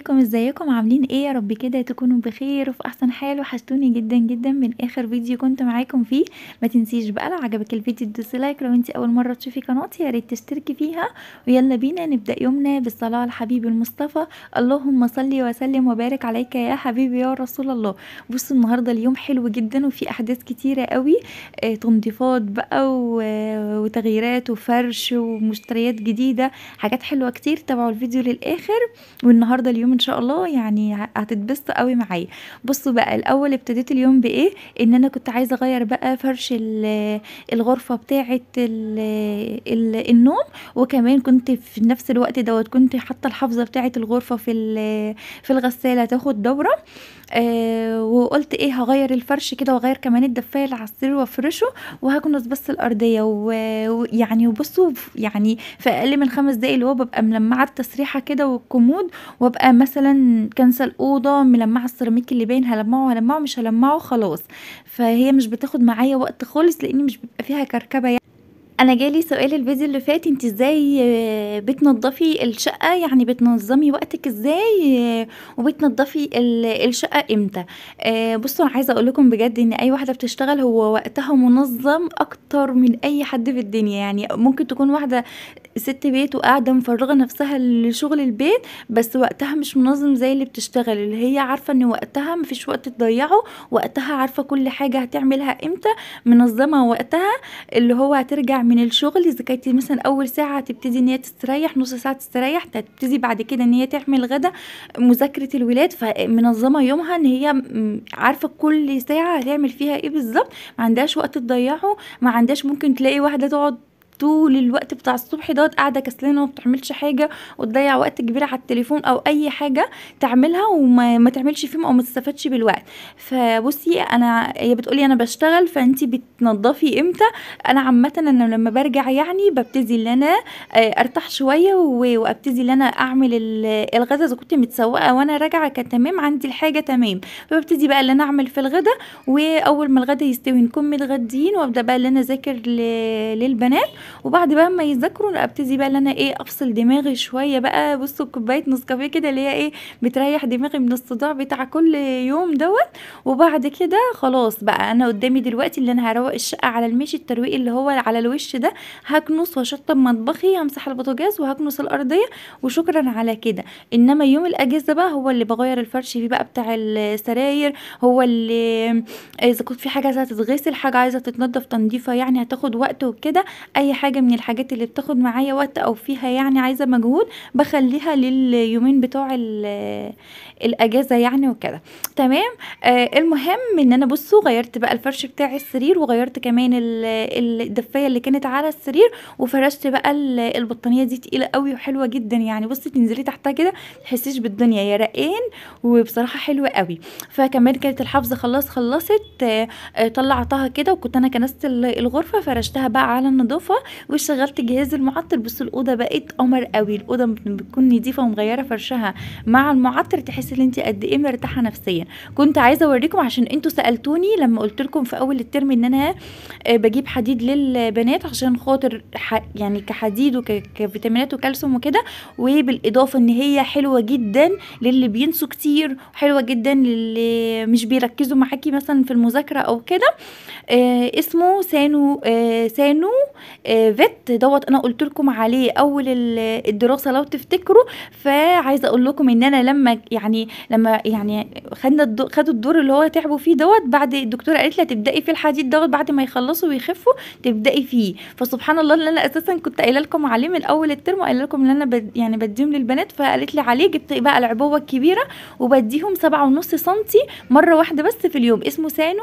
عليكم ازيكم عاملين ايه يا رب كده تكونوا بخير وفي احسن حال وحشتوني جدا جدا من اخر فيديو كنت معاكم فيه ما تنسيش بقى لو عجبك الفيديو تدوسي لايك لو انت اول مره تشوفي قناتي يا ريت تشتركي فيها ويلا بينا نبدا يومنا بالصلاه على الحبيب المصطفى اللهم صلي وسلم وبارك عليك يا حبيبي يا رسول الله بصوا النهارده اليوم حلو جدا وفي احداث كتيره قوي اه تنظيفات بقى وتغييرات وفرش ومشتريات جديده حاجات حلوه كتير تابعوا الفيديو للاخر والنهارده اليوم اليوم ان شاء الله يعني هتتبسطوا قوي معايا بصوا بقى الاول ابتديت اليوم بايه ان انا كنت عايزه اغير بقى فرش الغرفه بتاعه النوم وكمان كنت في نفس الوقت دوت كنت حاطه الحافظه بتاعه الغرفه في في الغساله تاخد دوره آه وقلت ايه هغير الفرش كده وغير كمان الدفايه اللي على السرير وافرشه وهكنس بس الارضيه ويعني وبصوا يعني في اقل من خمس دقايق اللي هو ببقى ملمعه التسريحه كده والكومود وابقى مثلا كنسه الاوضه ملمعه السيراميك اللي باين هلمعه هلمعه مش هلمعه خلاص فهي مش بتاخد معايا وقت خالص لان مش بيبقى فيها كركبه يعني أنا جالي سؤال الفيديو اللي فات أنتِ إزاي آه، بتنضّفي الشقة، يعني بتنظّمي وقتِك إزاي آه، وبتنظفي الشقة إمتى؟ آه، بُصّوا أنا عايزة أقول لكم بجد إن أي واحدة بتشتغل هو وقتها منظّم أكتر من أي حد في الدنيا، يعني ممكن تكون واحدة ست بيت وقاعدة مفرغة نفسها لشغل البيت بس وقتها مش منظم زي اللي بتشتغل اللي هي عارفة ان وقتها مفيش وقت تضيعه وقتها عارفة كل حاجة هتعملها امتى منظمة وقتها اللي هو هترجع من الشغل اذا كانت مثلا اول ساعة هتبتدي ان هي تستريح نص ساعة تستريح هتبتدي بعد كده ان هي تعمل غدا مذاكرة الولاد فمنظمة يومها ان هي عارفة كل ساعة هتعمل فيها ايه بالظبط ما عندهاش وقت تضيعه ما عندهاش ممكن تلاقي واحدة تقعد طول الوقت بتاع الصبح دوت قاعده كسلانه وما حاجه وتضيع وقت كبير على التليفون او اي حاجه تعملها وما ما تعملش فيهم او ما تستفادش بالوقت فبصي انا هي بتقولي انا بشتغل فانت بتنضفي امتى انا عامه انا لما برجع يعني ببتدي ان انا آه، ارتاح شويه وابتدي ان انا اعمل الغدا اذا كنت متسوقه وانا راجعه كانت تمام عندي الحاجه تمام فببتدي بقى ان انا اعمل في الغدا واول ما الغدا يستوي نكون متغديين وابدا بقى ان انا اذاكر للبنات وبعد بقى ما يذاكروا ابتدي بقى ان انا ايه افصل دماغي شويه بقى بصوا كوبايه نسكافيه كده اللي هي ايه بتريح دماغي من الصداع بتاع كل يوم دوت وبعد كده خلاص بقى انا قدامي دلوقتي اللي انا هروق الشقه على المشي الترويق اللي هو على الوش ده هكنس واشطب مطبخي همسح البوتاجاز وهكنس الارضيه وشكرا على كده انما يوم الاجازه بقى هو اللي بغير الفرش فيه بقى بتاع السراير هو اللي اذا كنت في حاجه عايزه تتغسل حاجه عايزه تتنضف تنظيفه يعني هتاخد وقت وكده اي حاجة من الحاجات اللي بتاخد معايا وقت أو فيها يعني عايزة مجهود بخليها لليومين بتوع الأجازة يعني وكده تمام آه المهم ان انا بصوا غيرت بقى الفرش بتاع السرير وغيرت كمان الدفاية اللي كانت على السرير وفرشت بقى البطانية دي تقيلة قوي وحلوة جدا يعني بصي تنزلي تحتها كده تحسيش بالدنيا يا رقين وبصراحة حلوة قوي فكمان كانت الحافظة خلاص خلصت آه, آه، طلعتها كده وكنت انا كنست الغرفة فرشتها بقى على النظافة وشغلت جهاز المعطر بس الاوضه بقت قمر قوي الاوضه بتكون نضيفه ومغيره فرشها مع المعطر تحس ان انت قد ايه مرتاحه نفسيا كنت عايزه اوريكم عشان انتوا سالتوني لما قلت لكم في اول الترم ان انا آه، بجيب حديد للبنات عشان خاطر يعني كحديد وكفيتامينات وكالسيوم وكده وبالاضافه ان هي حلوه جدا للي بينسوا كتير وحلوه جدا للي مش بيركزوا معاكي مثلا في المذاكره او كده آه اسمه سانو آه سانو آه فيت دوت انا قلت لكم عليه اول الدراسه لو تفتكروا فعايزه اقول لكم ان انا لما يعني لما يعني خدنا خدوا الدور اللي هو تعبوا فيه دوت بعد الدكتوره قالت لي تبداي في الحديد دوت بعد ما يخلصوا ويخفوا تبداي فيه فسبحان الله اللي انا اساسا كنت قايله لكم عليه من اول الترم قايله لكم ان انا بد يعني بديهم للبنات فقالت لي عليه جبت بقى العبوه الكبيره وبديهم سبعة ونص سنتي مره واحده بس في اليوم اسمه سانو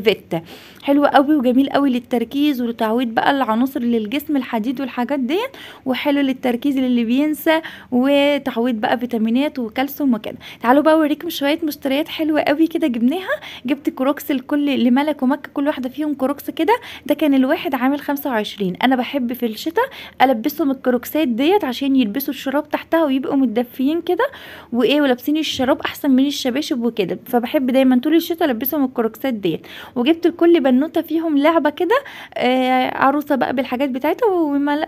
فيت حلو قوي وجميل قوي للتركيز ولتعويض بقى العناصر للجسم الحديد والحاجات دي وحلو للتركيز للي بينسى وتعويض بقى فيتامينات وكالسيوم وكده تعالوا بقى اوريكم شويه مشتريات حلوه قوي كده جبناها جبت كروكس لكل لملك ومكه كل واحده فيهم كروكس كده ده كان الواحد عامل 25 انا بحب في الشتاء البسهم الكروكسات ديت عشان يلبسوا الشراب تحتها ويبقوا متدفيين كده وايه ولابسين الشراب احسن من الشباشب وكده فبحب دايما طول الشتاء البسهم الكروكسات ديت وجبت لكل بنوته فيهم لعبه كده آه عروسه بقى الحاجات بتاعتها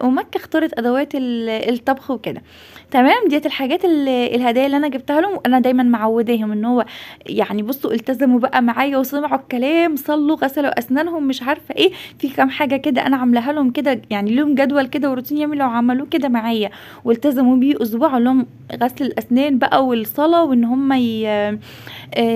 ومكة اختارت ادوات الطبخ وكده تمام ديت الحاجات الهدايا اللي انا جبتها لهم وانا دايما معوداهم ان هو يعني بصوا التزموا بقى معايا وسمعوا الكلام صلوا غسلوا اسنانهم مش عارفه ايه في كام حاجه كده انا عاملاها لهم كده يعني لهم جدول كده وروتين يومي لو عملوه كده معايا والتزموا بيه اسبوع لهم غسل الاسنان بقى والصلاه وان هم آه،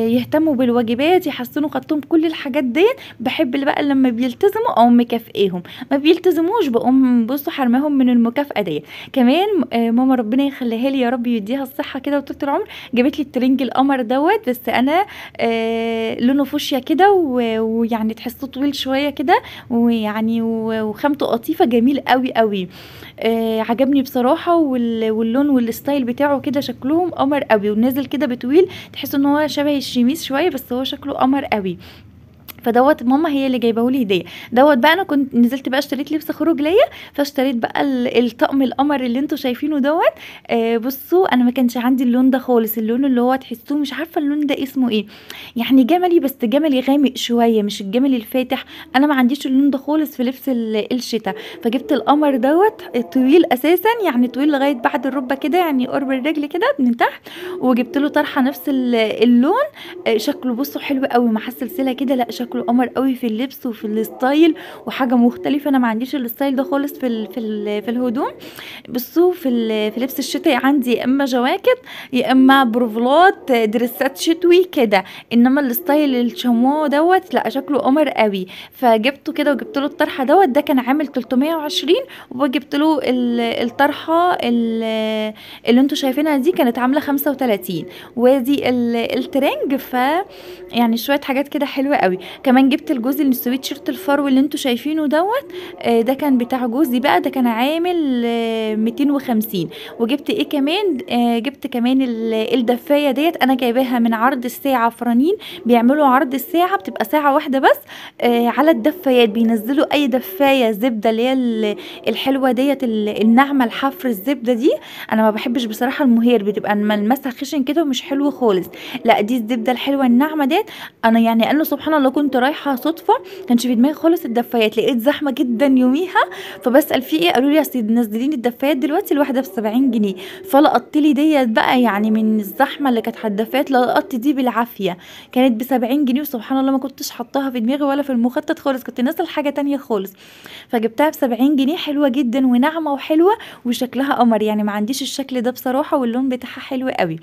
يهتموا بالواجبات يحسنوا خطهم كل الحاجات ديت بحب اللي بقى لما بيلتزموا او مكافئهم ما بيلتزموا يلزموش بقوم بصوا حرمهم من المكافاه دي كمان آه، ماما ربنا يخليها لي يا رب يديها الصحه كده وطول العمر جابت لي الترنج القمر دوت بس انا آه، لونه فوشيا كده ويعني تحسه طويل شويه كده ويعني وخامته قطيفه جميل قوي قوي آه، عجبني بصراحه واللون والستايل بتاعه كده شكلهم قمر قوي ونازل كده بطويل تحس ان هو شبه الشميس شويه بس هو شكله قمر قوي فدوت ماما هي اللي جايبه لي هديه دوت بقى انا كنت نزلت بقى اشتريت لبس خروج ليا فاشتريت بقى الطقم القمر اللي انتوا شايفينه دوت آه بصوا انا ما كانش عندي اللون ده خالص اللون اللي هو تحسوه مش عارفه اللون ده اسمه ايه يعني جملي بس جملي غامق شويه مش الجملي الفاتح انا ما عنديش اللون ده خالص في لبس الشتاء فجبت القمر دوت طويل اساسا يعني طويل لغايه بعد الركبه كده يعني قرب الرجل كده من تحت وجبت له طرحه نفس اللون آه شكله بصوا حلو قوي مع السلسله كده لا شكله شكله قمر قوي في اللبس وفي الستايل وحاجه مختلفه انا ما عنديش الستايل ده خالص في في في الهدوم بصوا في في لبس الشتاء عندي يا اما جواكت يا اما بروفلات دريسات شتوي كده انما الستايل الشمو دوت لا شكله قمر قوي فجبته كده وجبت له الطرحه دوت ده كان عامل 320 وجبت له الطرحه اللي انتوا شايفينها دي كانت عامله 35 ودي الترنج ف يعني شويه حاجات كده حلوه قوي كمان جبت لجوزي السويت شيرت الفرو اللي انتوا شايفينه دوت آه، ده كان بتاع جوزي بقى ده كان عامل 250 آه، وجبت ايه كمان آه، جبت كمان الدفايه ديت انا جايباها من عرض الساعه فرانين بيعملوا عرض الساعه بتبقى ساعه واحده بس على الدفايات بينزلوا اي دفايه زبده اللي هي الحلوه ديت الناعمه الحفر الزبده دي انا ما بحبش بصراحه المهير بتبقى ملمسها خشن كده ومش حلو خالص لا دي الزبده الحلوه الناعمه ديت انا يعني انا سبحان الله كنت كنت رايحه صدفه كانش في دماغي خالص الدفايات لقيت زحمه جدا يوميها فبسال في ايه قالوا لي اصل منزلين الدفايات دلوقتي الواحده ب 70 جنيه فلقطت لي ديت بقى يعني من الزحمه اللي كانت على الدفايات لقطت دي بالعافيه كانت ب 70 جنيه وسبحان الله ما كنتش حطاها في دماغي ولا في المخطط خالص كنت نازل حاجه تانية خالص فجبتها ب 70 جنيه حلوه جدا وناعمه وحلوه وشكلها قمر يعني ما عنديش الشكل ده بصراحه واللون بتاعها حلو قوي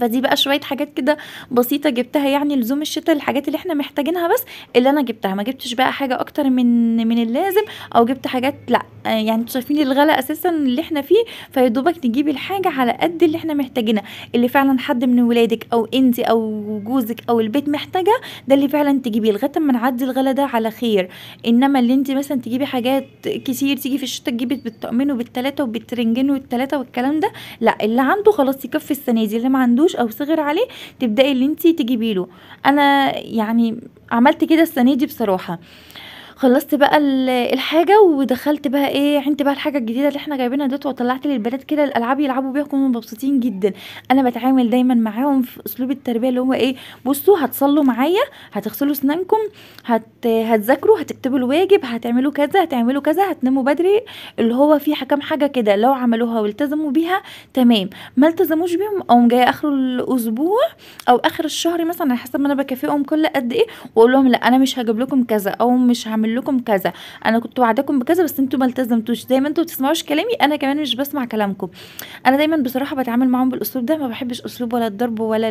فدي بقى شويه حاجات كده بسيطه جبتها يعني لزوم الشتاء الحاجات اللي احنا محتاجينها بس اللي انا جبتها ما جبتش بقى حاجه اكتر من من اللازم او جبت حاجات لا آه، يعني انتوا شايفين الغلا اساسا اللي احنا فيه فيا دوبك تجيبي الحاجه على قد اللي احنا محتاجينها اللي فعلا حد من ولادك او انت او جوزك او البيت محتاجه ده اللي فعلا تجيبيه لغايه ما نعدي الغلا ده على خير انما اللي انت مثلا تجيبي حاجات كتير تيجي في الشتا تجيبي بالطقمين وبالتلاته وبالترنجين والتلاته والكلام ده لا اللي عنده خلاص يكفي السنه دي اللي ما عندوش او صغر عليه تبداي اللي انت تجيبي له انا يعني عملت كده السنه دي بصراحه آه خلصت بقى الحاجه ودخلت بقى ايه عينت بقى الحاجه الجديده اللي احنا جايبينها ديت وطلعت للبنات كده الالعاب يلعبوا بيها كانوا مبسوطين جدا انا بتعامل دايما معاهم في اسلوب التربيه اللي هو ايه بصوا هتصلوا معايا هتغسلوا اسنانكم هت هتذاكروا هتكتبوا الواجب هتعملوا كذا هتعملوا كذا هتناموا بدري اللي هو في كام حاجه كده لو عملوها والتزموا بيها تمام ما التزموش بيهم اقوم جايه اخر الاسبوع او اخر الشهر مثلا على حسب ما انا بكافئهم كل قد ايه واقول لهم لا انا مش هجيب لكم كذا او مش هعمل هعمل لكم كذا انا كنت وعدكم بكذا بس انتوا ما التزمتوش دايما انتوا بتسمعوش كلامي انا كمان مش بسمع كلامكم انا دايما بصراحه بتعامل معاهم بالاسلوب ده ما بحبش اسلوب ولا الضرب ولا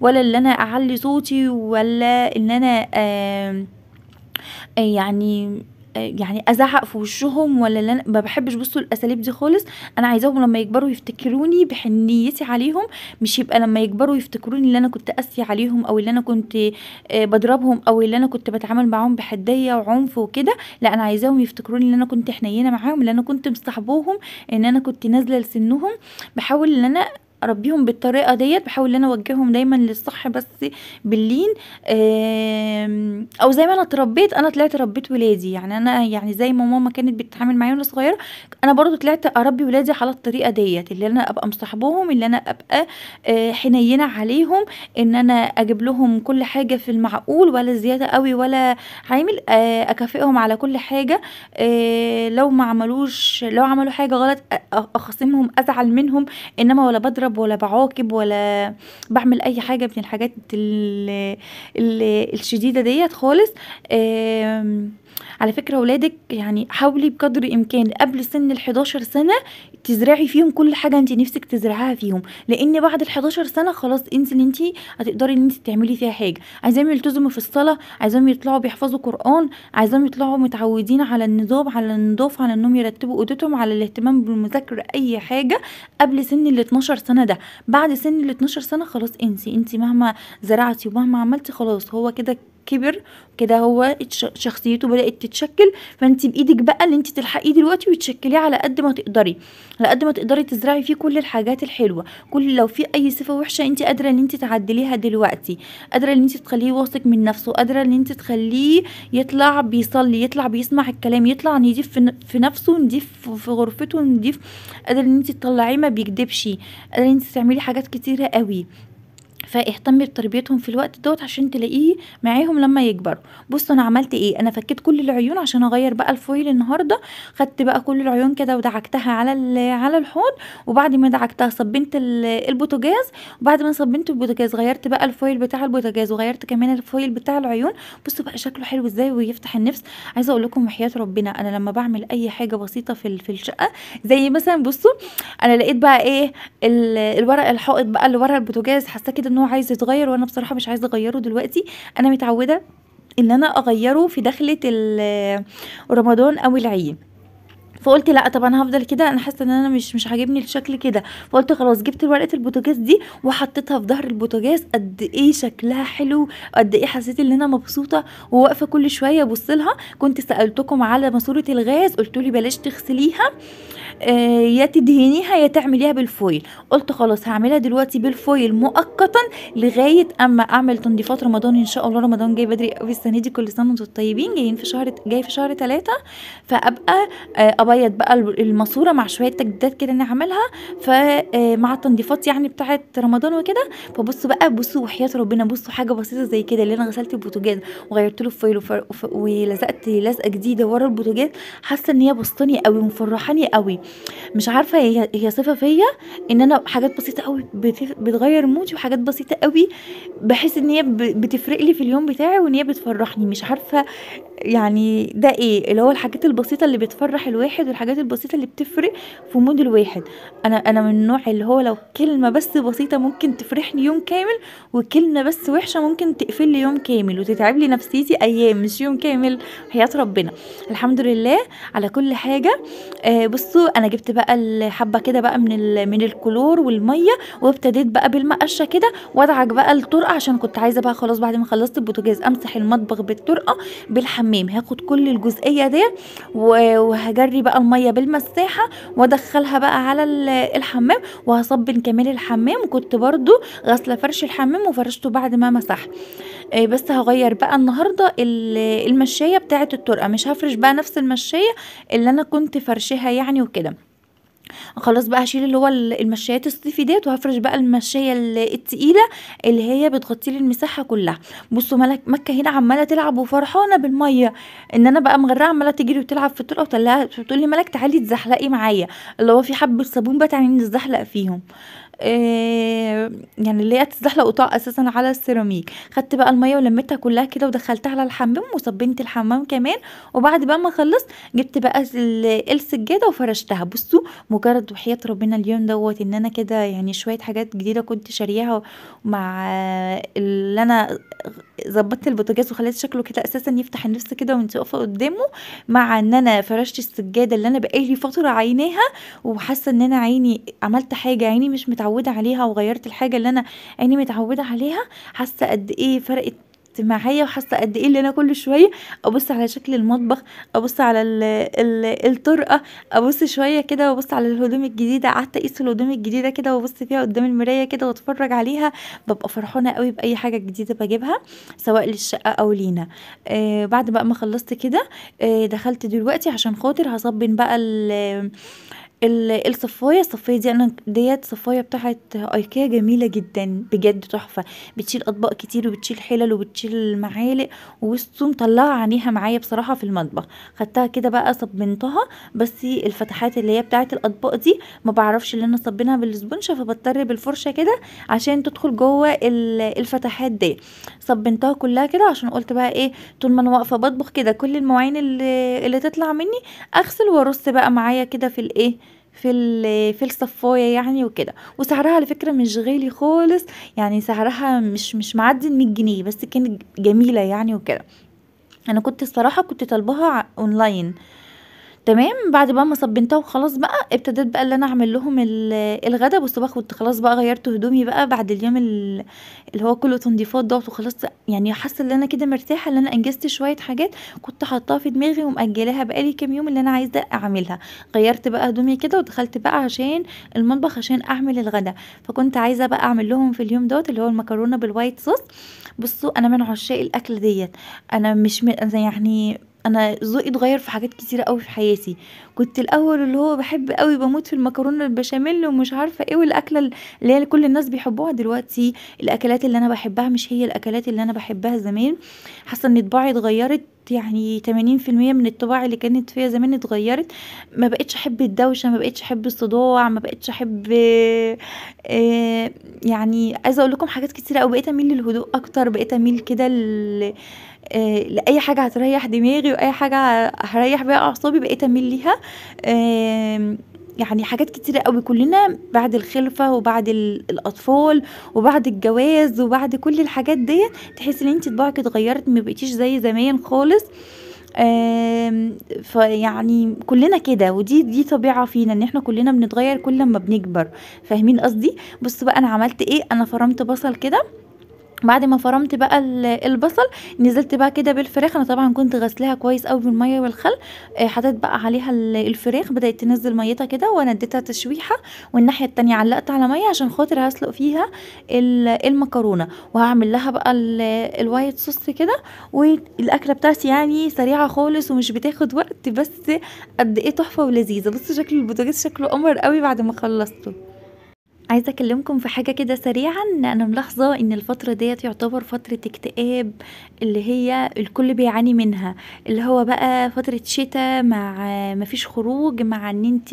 ولا اللي انا اعلي صوتي ولا ان انا آه يعني يعني ازعق في وشهم ولا لا ما بحبش بصوا الاساليب دي خالص انا عايزاهم لما يكبروا يفتكروني بحنيتي عليهم مش يبقى لما يكبروا يفتكروني اللي انا كنت قاسي عليهم او اللي انا كنت آه، بضربهم او اللي انا كنت بتعامل معاهم بحديه وعنف وكده لا انا عايزاهم يفتكروني اللي انا كنت حنينه معاهم اللي انا كنت مصاحبوهم ان انا كنت نازله لسنهم بحاول ان انا اربيهم بالطريقه ديت بحاول ان انا اوجههم دايما للصح بس باللين او زي ما انا اتربيت انا طلعت ربيت ولادي يعني انا يعني زي ما ماما كانت بتتعامل معايا وانا صغيره انا برضو طلعت اربي ولادي على الطريقه ديت اللي انا ابقى مصاحبهم اللي انا ابقى آه، حنينه عليهم ان انا اجيب لهم كل حاجه في المعقول ولا زياده قوي ولا عامل آه، اكافئهم على كل حاجه آه، لو ما عملوش لو عملوا حاجه غلط اخصمهم ازعل منهم انما ولا بضرب بتعب ولا بعاقب ولا بعمل اي حاجه من الحاجات الـ الـ الشديده ديت خالص آه على فكرة ولادك يعني حاولي بقدر الإمكان قبل سن ال11 سنة تزرعي فيهم كل حاجة انت نفسك تزرعها فيهم لأن بعد ال11 سنة خلاص انت اللي انت هتقدري ان انت تعملي فيها حاجة عايزاهم يلتزموا في الصلاة عايزاهم يطلعوا بيحفظوا قرآن عايزاهم يطلعوا متعودين على النظام على النظافة على انهم يرتبوا أوضتهم على الاهتمام بالمذاكرة أي حاجة قبل سن ال12 سنة ده بعد سن ال12 سنة خلاص انسي انت مهما زرعتي ومهما عملتي خلاص هو كده كبر كده هو شخصيته بدات تتشكل فانت بايدك بقى اللي انت تلحقيه دلوقتي وتشكليه على قد ما تقدري على قد ما تقدري تزرعي فيه كل الحاجات الحلوه كل لو في اي صفه وحشه انت قادره ان انت تعدليها دلوقتي قادره ان انت تخليه واثق من نفسه قادره ان انت تخليه يطلع بيصلي يطلع بيسمع الكلام يطلع نضيف في نفسه نضيف في غرفته نضيف قادره ان انت تطلعيه ما بيكدبش قادره ان انت تعملي حاجات كتيره قوي فاهتمي بتربيتهم في الوقت دوت عشان تلاقيه معاهم لما يكبروا بصوا انا عملت ايه انا فكيت كل العيون عشان اغير بقى الفويل النهارده خدت بقى كل العيون كده ودعكتها على على الحوض وبعد ما دعكتها صبنت البوتاجاز وبعد ما صبنت البوتاجاز غيرت بقى الفويل بتاع البوتاجاز وغيرت كمان الفويل بتاع العيون بصوا بقى شكله حلو ازاي ويفتح النفس عايزه اقول لكم وحياه ربنا انا لما بعمل اي حاجه بسيطه في في الشقه زي مثلا بصوا انا لقيت بقى ايه الورق الحائط بقى اللي ورا البوتاجاز حاسه كده ان هو هو عايز يتغير وانا بصراحه مش عايزه اغيره دلوقتي انا متعوده ان انا اغيره في دخله رمضان او العيد فقلت لا طب انا هفضل كده انا حاسه ان انا مش مش عاجبني الشكل كده فقلت خلاص جبت ورقه البوتاجاز دي وحطيتها في ظهر البوتاجاز قد ايه شكلها حلو قد ايه حسيت ان انا مبسوطه وواقفه كل شويه ابص لها كنت سالتكم على ماسوره الغاز قلتولي بلاش تغسليها آه، يا تدهنيها يا تعمليها بالفويل قلت خلاص هعملها دلوقتي بالفويل مؤقتا لغايه اما اعمل تنظيفات رمضان ان شاء الله رمضان جاي بدري قوي السنه دي كل سنه وانتم طيبين جايين في شهر جاي في شهر ثلاثة فابقى آه، ابيض بقى الماسوره مع شويه تجديدات كده انا عاملها فمع آه، التنظيفات يعني بتاعه رمضان وكده فبصوا بقى بصوا وحياه ربنا بصوا حاجه بسيطه زي كده اللي انا غسلت البوتاجاز وغيرت له الفويل ولزقت لزقه جديده ورا البوتاجاز حاسه ان هي بسطاني قوي ومفرحاني قوي مش عارفه هي هي صفه فيا ان انا حاجات بسيطه قوي بتغير مودي وحاجات بسيطه قوي بحس ان هي بتفرق لي في اليوم بتاعي وان هي بتفرحني مش عارفه يعني ده ايه اللي هو الحاجات البسيطه اللي بتفرح الواحد والحاجات البسيطه اللي بتفرق في مود الواحد انا انا من النوع اللي هو لو كلمه بس بسيطه ممكن تفرحني يوم كامل وكلمه بس وحشه ممكن تقفل لي يوم كامل وتتعب لي نفسيتي ايام مش يوم كامل حياه ربنا الحمد لله على كل حاجه آه بصوا انا جبت بقى الحبه كده بقى من من الكلور والميه وابتديت بقى بالمقشه كده وادعك بقى الطرقه عشان كنت عايزه بقى خلاص بعد ما خلصت البوتاجاز امسح المطبخ بالطرقه بالحمام هاخد كل الجزئيه دي وهجري بقى الميه بالمساحه وادخلها بقى على الحمام وهصبن كمان الحمام كنت برده غاسله فرش الحمام وفرشته بعد ما مسحت آه، بس هغير بقى النهارده المشايه بتاعه الطرقه مش هفرش بقى نفس المشايه اللي انا كنت فرشها يعني وكده خلاص بقى هشيل اللي هو المشايات الصيفي ديت وهفرش بقى المشايه التقيله اللي هي بتغطي لي المساحه كلها بصوا ملك مكه هنا عماله تلعب وفرحانه بالميه ان انا بقى مغرقه عماله تجري وتلعب في الطرقه وتقول لي ملك تعالي تزحلقي معايا اللي هو في حبه صابون بقى تعالي نتزحلق فيهم آه، يعني اللي هي تتزحلق قطاع اساسا على السيراميك خدت بقى الميه ولميتها كلها كده ودخلتها على الحمام وصبنت الحمام كمان وبعد بقى ما خلصت جبت بقى السجاده وفرشتها بصوا مجرد وحيات ربنا اليوم دوت ان انا كده يعني شويه حاجات جديده كنت شارياها مع اللي انا ظبطت البوتاجاز وخليت شكله كده اساسا يفتح النفس كده وانت واقفه قدامه مع ان انا فرشت السجاده اللي انا بقالي فتره عيناها وحاسه ان انا عيني عملت حاجه عيني مش متعوده عليها وغيرت الحاجه اللي انا عيني متعوده عليها حاسه قد ايه فرقت اجتماعيه وحاسه قد ايه اللي انا كل شويه ابص على شكل المطبخ ابص على الـ الـ الطرقه ابص شويه كده وابص على الهدوم الجديده قعدت اقيس الهدوم الجديده كده وابص فيها قدام المرايه كده واتفرج عليها ببقى فرحانه قوي باي حاجه جديده بجيبها سواء للشقه او لينا آه بعد بقى ما خلصت كده آه دخلت دلوقتي عشان خاطر هصبن بقى الصفاية الصفاية دي أنا ديت صفاية بتاعة ايكيا جميلة جدًا، بجد تحفة، بتشيل أطباق كتير وبتشيل حِلَل وبتشيل معالق، وبُص مطلّعة عينيها معايا بصراحة في المطبخ، خدتها كده بقى صبّنتها، بس الفتحات اللي هي بتاعة الأطباق دي ما بعرفش إن أنا صبنها بالسبونشه فبضطر بالفرشة كده عشان تدخل جوّه الفتحات دي صبّنتها كلّها كده عشان قُلت بقى إيه، طول ما أنا واقفة بطبخ كده كل المواعين اللي اللي تطلع منّي أغسل وأرُص بقى معايا كده في الإيه في في الصفايه يعني وكده وسعرها على فكره مش غالي خالص يعني سعرها مش مش معدي ال 100 جنيه بس كانت جميله يعني وكده انا كنت الصراحه كنت طالباها اونلاين تمام بعد بقى ما صبنتها وخلاص بقى ابتديت بقى اللي انا اعمل لهم الغدا بصوا بقى كنت خلاص بقى غيرت هدومي بقى بعد اليوم اللي هو كله تنظيفات دوت وخلاص يعني حاسه ان انا كده مرتاحه ان انا انجزت شويه حاجات كنت حاطاها في دماغي ومأجلاها بقالي كام يوم اللي انا عايزه اعملها غيرت بقى هدومي كده ودخلت بقى عشان المطبخ عشان اعمل الغدا فكنت عايزه بقى اعمل لهم في اليوم دوت اللي هو المكرونه بالوايت صوص بصوا انا من عشاق الاكل ديت انا مش م... يعني انا ذوقي اتغير في حاجات كتيره قوي في حياتي كنت الاول اللي هو بحب قوي بموت في المكرونه البشاميل ومش عارفه ايه والاكله اللي هي كل الناس بيحبوها دلوقتي الاكلات اللي انا بحبها مش هي الاكلات اللي انا بحبها زمان حاسه ان طباعي اتغيرت يعني 80% من الطباع اللي كانت فيها زمان اتغيرت ما بقتش احب الدوشه ما بقتش احب الصداع ما بقتش احب آه، يعني عايزه اقول لكم حاجات كتيره او بقيت اميل للهدوء اكتر بقيت اميل كده آه، لاي حاجه هتريح دماغي واي حاجه هريح بيها اعصابي بقيت اميل ليها يعني حاجات كتيرة قوي كلنا بعد الخلفة وبعد الأطفال وبعد الجواز وبعد كل الحاجات ديت تحسي ان انت طباعك اتغيرت مبقيتيش زي زمان خالص فيعني كلنا كده ودي دي طبيعه فينا ان احنا كلنا بنتغير كل ما بنكبر فاهمين قصدي بص بقى انا عملت ايه انا فرمت بصل كده بعد ما فرمت بقى البصل نزلت بقى كده بالفراخ انا طبعا كنت غسلها كويس قوي بالميه والخل آه، حطيت بقى عليها الفراخ بدات تنزل ميتها كده وانا اديتها تشويحه والناحيه التانية علقت على ميه عشان خاطر هسلق فيها المكرونه وهعمل لها بقى الوايت صوص كده والاكله بتاعتي يعني سريعه خالص ومش بتاخد وقت بس قد ايه تحفه ولذيذه بص شكل البوتاجاز شكله قمر قوي بعد ما خلصته عايزة أكلمكم في حاجة كده سريعًا، أنا ملاحظة إن الفترة ديت يعتبر فترة اكتئاب اللي هي الكل بيعاني منها اللي هو بقى فترة شتاء مع مفيش خروج مع ان انت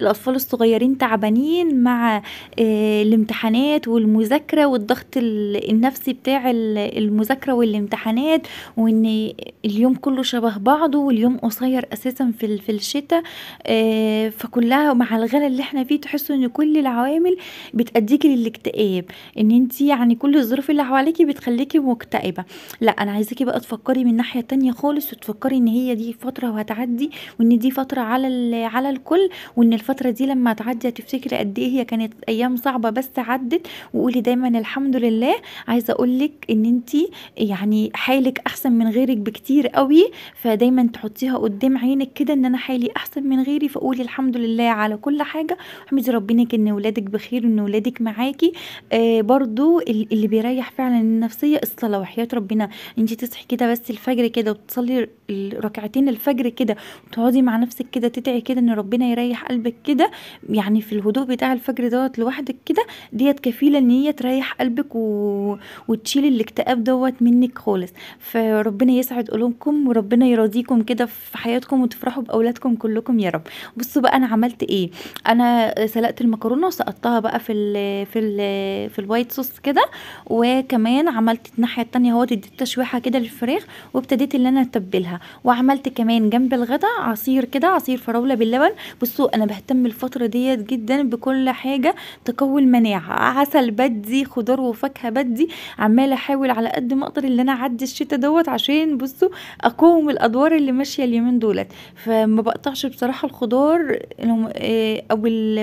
الاطفال الصغيرين تعبانين مع آه، الامتحانات والمذاكرة والضغط النفسي بتاع المذاكرة والامتحانات وان اليوم كله شبه بعضه واليوم قصير اساسا في في الشتاء آه، فكلها مع الغلا اللي احنا فيه تحسوا ان كل العوامل بتأديكي للاكتئاب ان انت يعني كل الظروف اللي حواليكي بتخليكي مكتئبة لا انا عايزاكي بقى تفكري من ناحية تانية خالص وتفكري ان هي دي فترة وهتعدي وان دي فترة على على الكل وان الفترة دي لما تعدي هتفتكري قد ايه هي كانت ايام صعبة بس عدت وقولي دايما الحمد لله عايزة اقولك ان انت يعني حالك احسن من غيرك بكتير قوي فدايما تحطيها قدام عينك كده ان انا حالي احسن من غيري فقولي الحمد لله على كل حاجة احمدي ربنا ان ولادك بخير وان ولادك معاكي آه برضو اللي بيريح فعلا النفسية الصلاة وحياة ربنا انت تصحي كده بس الفجر كده وتصلي ركعتين الفجر كده وتقعدي مع نفسك كده تدعي كده ان ربنا يريح قلبك كده يعني في الهدوء بتاع الفجر دوت لوحدك كده ديت كفيله ان هي تريح قلبك و... وتشيل الاكتئاب دوت منك خالص فربنا يسعد قلوبكم وربنا يراضيكم كده في حياتكم وتفرحوا باولادكم كلكم يا رب بصوا بقى انا عملت ايه انا سلقت المكرونه وسقطتها بقى في الـ في الـ في الوايت صوص كده وكمان عملت الناحيه التانية اهوت اديت تشويح تشويحه كده للفراخ وابتديت ان انا اتبلها وعملت كمان جنب الغدا عصير كده عصير فراوله باللبن بصوا انا بهتم الفتره ديت جدا بكل حاجه تقوي المناعه عسل بدي خضار وفاكهه بدي عماله احاول على قد ما اقدر ان انا اعدي الشتاء دوت عشان بصوا اقوم الادوار اللي ماشيه اليومين دولت فما بقطعش بصراحه الخضار آه، او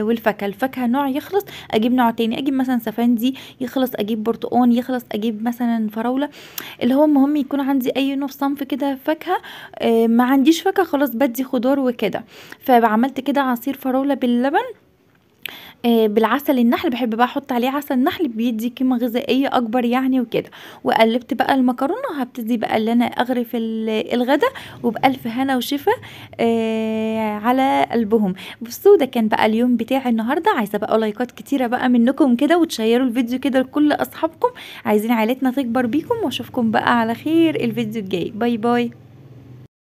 والفاكهه الفاكهه نوع يخلص اجيب نوع تاني اجيب مثلا سفندي يخلص اجيب برتقان يخلص اجيب مثلا فراوله اللي هو مهم يكون عندي اي نوع صنف كده فاكهه آه، ما عنديش فاكهه خلاص بدي خضار وكده فعملت كده عصير فراوله باللبن آه، بالعسل النحل، بحب بقى أحط عليه عسل نحل بيدّي قيمة غذائية أكبر يعني وكده، وقلّبت بقى المكرونة هبتدي بقى اللي أنا أغرف الغدا وبألف هنا وشفا آآ آه، على قلبهم. بُصّوا ده كان بقى اليوم بتاعي النهارده، عايزة بقى لايكات كتيرة بقى منّكم كده وتشيّروا الفيديو كده لكل أصحابكم، عايزين عيلتنا تكبر بيكم وأشوفكم بقى على خير الفيديو الجاي، باي، باي.